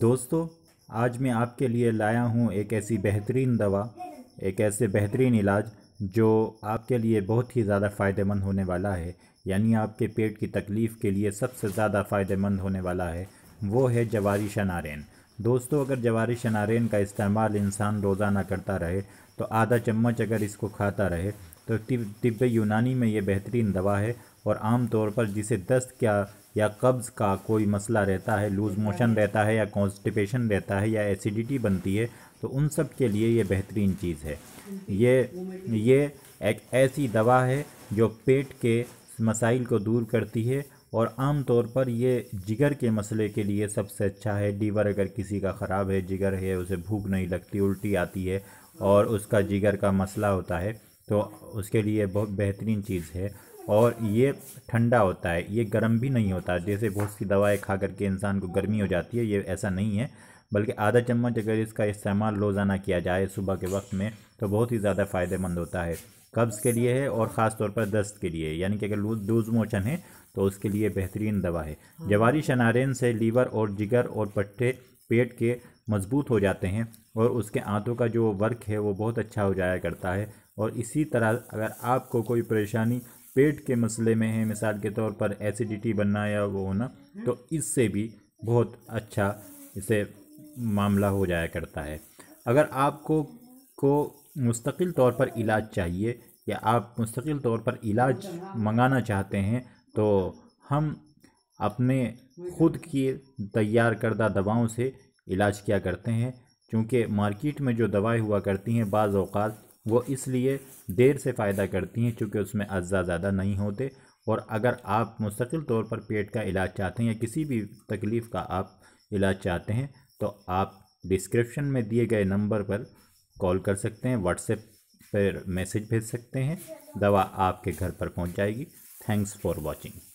دوستو آج میں آپ کے لیے لایا ہوں ایک ایسی بہترین دوا ایک ایسے بہترین علاج جو آپ کے لیے بہت ہی زیادہ فائدہ مند ہونے والا ہے یعنی آپ کے پیٹ کی تکلیف کے لیے سب سے زیادہ فائدہ مند ہونے والا ہے وہ ہے جواری شنارین دوستو اگر جواری شنارین کا استعمال انسان روزانہ کرتا رہے تو آدھا چمچ اگر اس کو کھاتا رہے تو طب یونانی میں یہ بہترین دوا ہے اور عام طور پر جسے دست کیا یا قبض کا کوئی مسئلہ رہتا ہے لوز موشن رہتا ہے یا کانسٹیپیشن رہتا ہے یا ایسیڈیٹی بنتی ہے تو ان سب کے لیے یہ بہترین چیز ہے یہ یہ ایک ایسی دوا ہے جو پیٹ کے مسائل کو دور کرتی ہے اور عام طور پر یہ جگر کے مسئلے کے لیے سب سے اچھا ہے ڈیور اگر کسی کا خراب ہے جگر ہے اسے بھوک نہیں لگتی الٹی آتی ہے اور اس کا جگر کا مسئلہ ہوتا ہے تو اس کے لیے بہت بہترین چیز ہے اور یہ ٹھنڈا ہوتا ہے یہ گرم بھی نہیں ہوتا جیسے بہت سی دوائیں کھا کر کے انسان کو گرمی ہو جاتی ہے یہ ایسا نہیں ہے بلکہ آدھا چمچ اگر اس کا استعمال روزانہ کیا جائے صبح کے وقت میں تو بہت ہی زیادہ فائدہ مند ہوتا ہے قبض کے لیے ہے اور خاص طور پر دست کے لیے یعنی کہ اگر لوز موشن ہے تو اس کے لیے بہترین دوا ہے ہاں۔ جواری شنارین سے لیور اور جگر اور پٹھے پیٹ کے مضبوط ہو جاتے ہیں اور اس کے آنتوں کا جو ورک ہے وہ بہت اچھا ہو جایا کرتا ہے اور اسی طرح اگر آپ کو کوئی پریشانی پیٹ کے مسئلے میں ہے مثال کے طور پر ایسیڈیٹی بننا یا وہ ہونا تو اس سے بھی بہت اچھا اسے معاملہ ہو جایا کرتا ہے اگر آپ کو کو مستقل طور پر علاج چاہیے یا آپ مستقل طور پر علاج منگانا چاہتے ہیں تو ہم اپنے خود کی تیار کردہ دواؤں سے علاج کیا کرتے ہیں چونکہ مارکیٹ میں جو دوائی ہوا کرتی ہیں بعض اوقات وہ اس لیے دیر سے فائدہ کرتی ہیں چونکہ اس میں اجزاء زیادہ نہیں ہوتے اور اگر آپ مستقل طور پر پیٹ کا علاج چاہتے ہیں یا کسی بھی تکلیف کا آپ علاج چاہتے ہیں تو آپ ڈسکرپشن میں دیے گئے نمبر پر کال کر سکتے ہیں واٹس ایپ پر میسج بھیج سکتے ہیں دوا آپ کے گھر پر پہنچ جائے گی تھینکس فار واچنگ